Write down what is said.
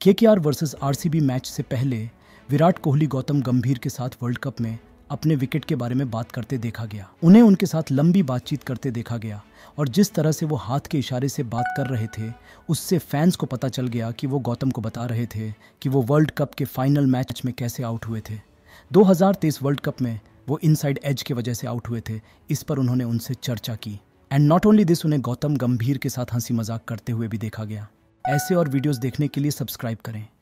KKR versus RCB match से पहले विराट कोहली गौतम गंभीर के साथ वर्ल्ड कप में अपने विकेट के बारे में बात करते देखा गया उन्हें उनके साथ लंबी बातचीत करते देखा गया और जिस तरह से वो हाथ के इशारे से बात कर रहे थे उससे फैंस को पता चल गया कि वो गौतम को बता रहे थे कि वो वर्ल्ड कप के फाइनल मैच में कैसे आउट हुए थे 2023 वर्ल्ड कप में वो इनसाइड एज के वजह से आउट हुए थे इस पर उन्होंने उनसे चर्चा की एंड नॉट ओनली दिस उन्हें गौतम गंभीर के साथ हंसी मजाक करते हुए भी देखा गया ऐसे और वीडियोस देखने के लिए सब्सक्राइब करें